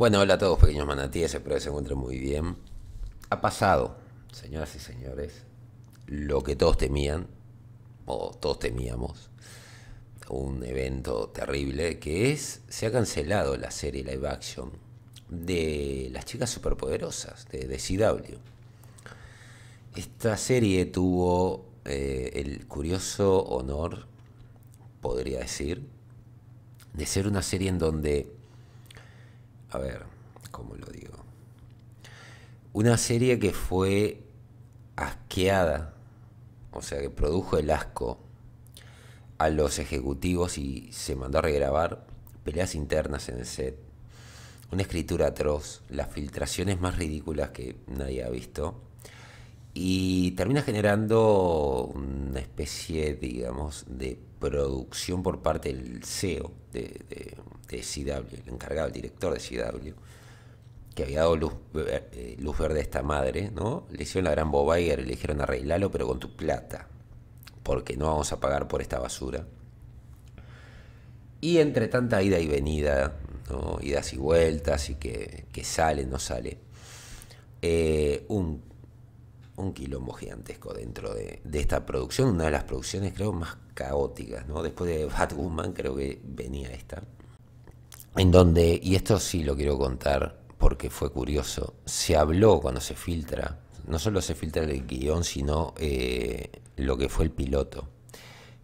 Bueno, hola a todos, pequeños manatíes, espero que se encuentren muy bien. Ha pasado, señoras y señores, lo que todos temían, o todos temíamos, un evento terrible, que es, se ha cancelado la serie live action de las chicas superpoderosas, de, CW. Esta serie tuvo eh, el curioso honor, podría decir, de ser una serie en donde a ver, ¿cómo lo digo? Una serie que fue asqueada, o sea, que produjo el asco a los ejecutivos y se mandó a regrabar peleas internas en el set, una escritura atroz, las filtraciones más ridículas que nadie ha visto, y termina generando una especie, digamos, de producción por parte del CEO de, de, de CW, el encargado, el director de CW, que había dado luz, eh, luz verde a esta madre, ¿no? Le hicieron la gran bobayer y le dijeron arreglalo, pero con tu plata, porque no vamos a pagar por esta basura. Y entre tanta ida y venida, idas y vueltas, y que, que sale, no sale, eh, un, un, quilombo gigantesco dentro de, esta producción, una de las producciones creo más caóticas, ¿no? Después de Batwoman creo que venía esta en donde, y esto sí lo quiero contar porque fue curioso, se habló cuando se filtra, no solo se filtra el guión, sino eh, lo que fue el piloto.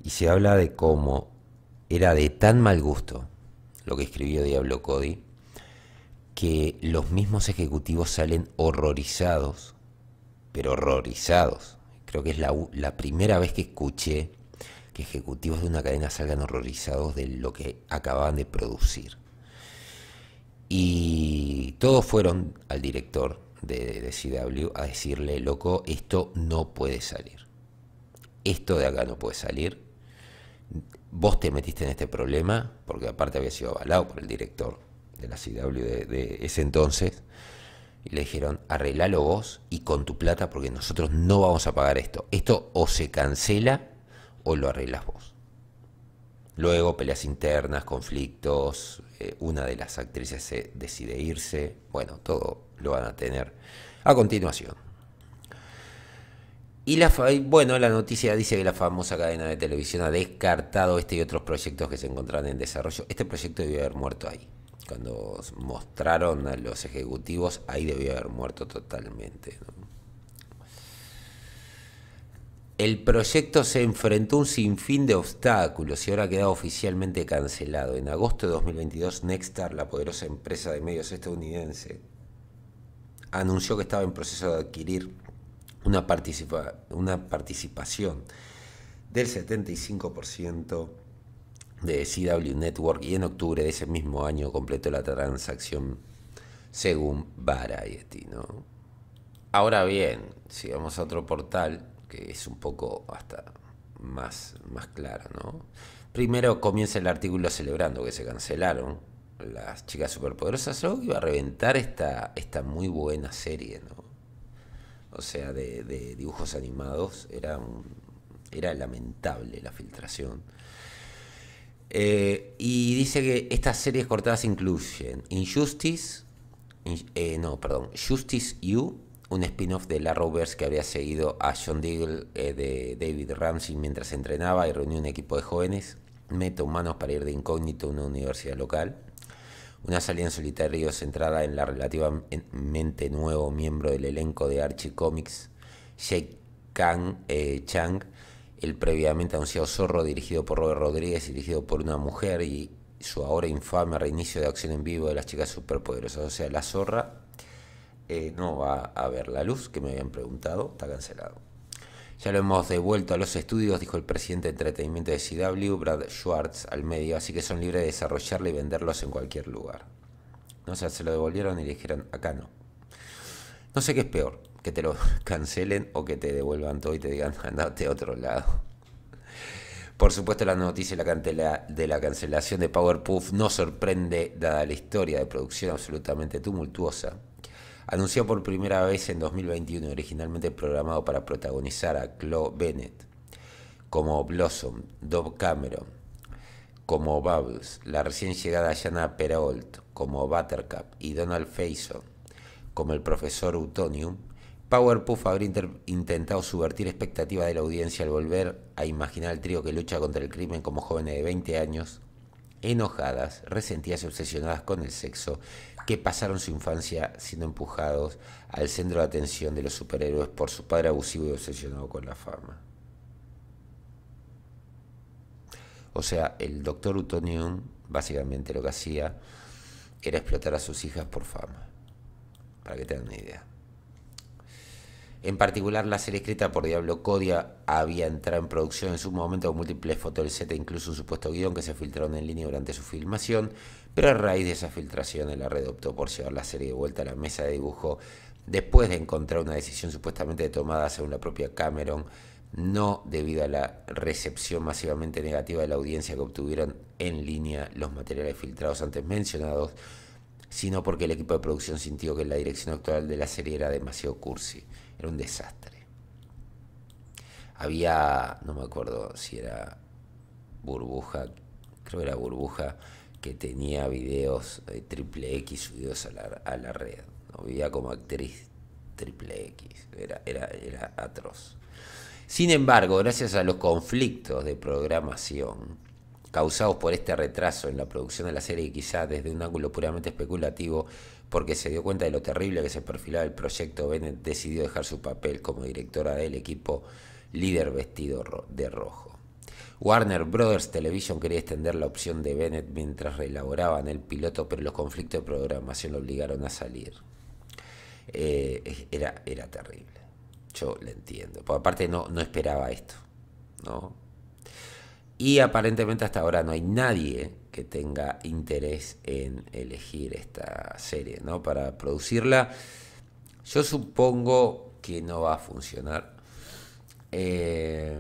Y se habla de cómo era de tan mal gusto lo que escribió Diablo Cody, que los mismos ejecutivos salen horrorizados, pero horrorizados. Creo que es la, la primera vez que escuché que ejecutivos de una cadena salgan horrorizados de lo que acababan de producir. Y todos fueron al director de, de CW a decirle, loco, esto no puede salir. Esto de acá no puede salir. Vos te metiste en este problema, porque aparte había sido avalado por el director de la CW de ese entonces. Y le dijeron, arreglalo vos y con tu plata, porque nosotros no vamos a pagar esto. Esto o se cancela o lo arreglas vos. Luego peleas internas, conflictos, eh, una de las actrices se decide irse, bueno, todo lo van a tener a continuación. Y la bueno, la noticia dice que la famosa cadena de televisión ha descartado este y otros proyectos que se encontraban en desarrollo. Este proyecto debió haber muerto ahí. Cuando mostraron a los ejecutivos, ahí debió haber muerto totalmente el proyecto se enfrentó a un sinfín de obstáculos y ahora ha quedado oficialmente cancelado. En agosto de 2022, Nexstar, la poderosa empresa de medios estadounidense, anunció que estaba en proceso de adquirir una, participación del 75% de CW Network y en octubre de ese mismo año completó la transacción según Variety. Ahora bien, si vamos a otro portal, que es un poco hasta más, más clara, ¿no? Primero comienza el artículo celebrando que se cancelaron las chicas superpoderosas, que iba a reventar esta, esta muy buena serie, ¿no? O sea, de, dibujos animados, era, era lamentable la filtración. Eh, y dice que estas series cortadas incluyen Injustice, eh, no, perdón, Justice U, un spin-off de la Rovers que había seguido a John Deagle eh, de David Ramsey mientras entrenaba y reunió un equipo de jóvenes, meta humanos para ir de incógnito a una universidad local, una salida en solitario centrada en la relativamente nuevo miembro del elenco de Archie Comics, Jake Kang, eh, Chang, el previamente anunciado Zorro dirigido por Robert Rodríguez, dirigido por una mujer y su ahora infame reinicio de acción en vivo de las chicas superpoderosas, o sea, la zorra eh, no va a ver la luz, que me habían preguntado, está cancelado. Ya lo hemos devuelto a los estudios, dijo el presidente de entretenimiento de CW, Brad Schwartz, al medio, así que son libres de desarrollarlo y venderlos en cualquier lugar. No o sea, se lo devolvieron y le dijeron, acá no. No sé qué es peor, que te lo cancelen o que te devuelvan todo y te digan, andate a otro lado. Por supuesto, la noticia de la cancelación de Powerpuff no sorprende, dada la historia de producción absolutamente tumultuosa anunció por primera vez en 2021, originalmente programado para protagonizar a Chloe Bennett, como Blossom, Dob Cameron, como Bubbles, la recién llegada Jana Perault, como Buttercup y Donald Faison, como el profesor Utonium, Powerpuff habría intentado subvertir expectativas de la audiencia al volver a imaginar al trío que lucha contra el crimen como jóvenes de 20 años, enojadas, resentidas y obsesionadas con el sexo, que pasaron su infancia siendo empujados al centro de atención de los superhéroes por su padre abusivo y obsesionado con la fama. O sea, el doctor Utonium básicamente lo que hacía era explotar a sus hijas por fama, para que tengan una idea. En particular, la serie escrita por Diablo Codia había entrado en producción en su momento con múltiples fotos del set e incluso un supuesto guión que se filtraron en línea durante su filmación, pero a raíz de esas filtraciones la red optó por llevar la serie de vuelta a la mesa de dibujo después de encontrar una decisión supuestamente tomada según la propia Cameron, no debido a la recepción masivamente negativa de la audiencia que obtuvieron en línea los materiales filtrados antes mencionados, sino porque el equipo de producción sintió que la dirección actual de la serie era demasiado cursi. Era un desastre. Había, no me acuerdo si era burbuja, creo que era burbuja, que tenía videos triple X subidos a la, a la red. ¿no? Vivía como actriz triple X. Era, era, era atroz. Sin embargo, gracias a los conflictos de programación, causados por este retraso en la producción de la serie, quizá desde un ángulo puramente especulativo, porque se dio cuenta de lo terrible que se perfilaba el proyecto, Bennett decidió dejar su papel como directora del equipo líder vestido de rojo. Warner Brothers Television quería extender la opción de Bennett mientras reelaboraban el piloto, pero los conflictos de programación lo obligaron a salir. Eh, era, era terrible. Yo lo entiendo. Por aparte no, no esperaba esto. ¿no? Y aparentemente hasta ahora no hay nadie que tenga interés en elegir esta serie, ¿no? Para producirla. Yo supongo que no va a funcionar. Eh,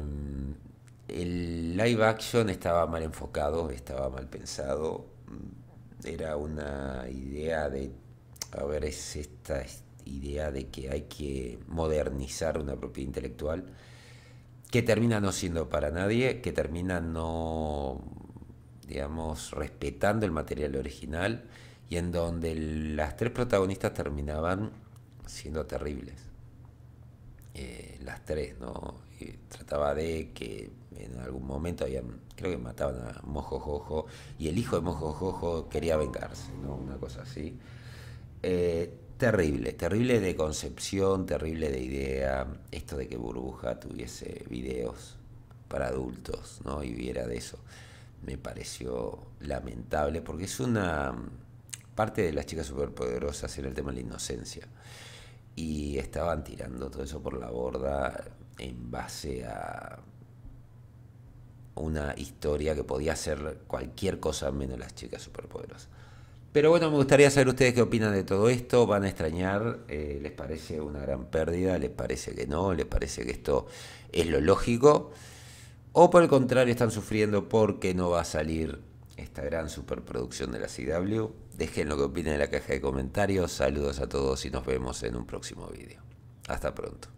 el live action estaba mal enfocado, estaba mal pensado. Era una idea de. A ver, es esta idea de que hay que modernizar una propiedad intelectual que termina no siendo para nadie, que termina no, digamos, respetando el material original y en donde las tres protagonistas terminaban siendo terribles. Eh, las tres, ¿no? trataba de que en algún momento habían, creo que mataban a Mojo Jojo y el hijo de Mojo Jojo quería vengarse, ¿no? Una cosa así. Eh, Terrible, terrible de concepción, terrible de idea. Esto de que Burbuja tuviese videos para adultos, ¿no? Y viera de eso. Me pareció lamentable porque es una parte de las chicas superpoderosas era el tema de la inocencia. Y estaban tirando todo eso por la borda en base a una historia que podía ser cualquier cosa menos las chicas superpoderosas. Pero bueno, me gustaría saber ustedes qué opinan de todo esto. ¿Van a extrañar? Eh, ¿Les parece una gran pérdida? ¿Les parece que no? ¿Les parece que esto es lo lógico? ¿O por el contrario están sufriendo porque no va a salir esta gran superproducción de la CW? Dejen lo que opinen en la caja de comentarios. Saludos a todos y nos vemos en un próximo vídeo. Hasta pronto.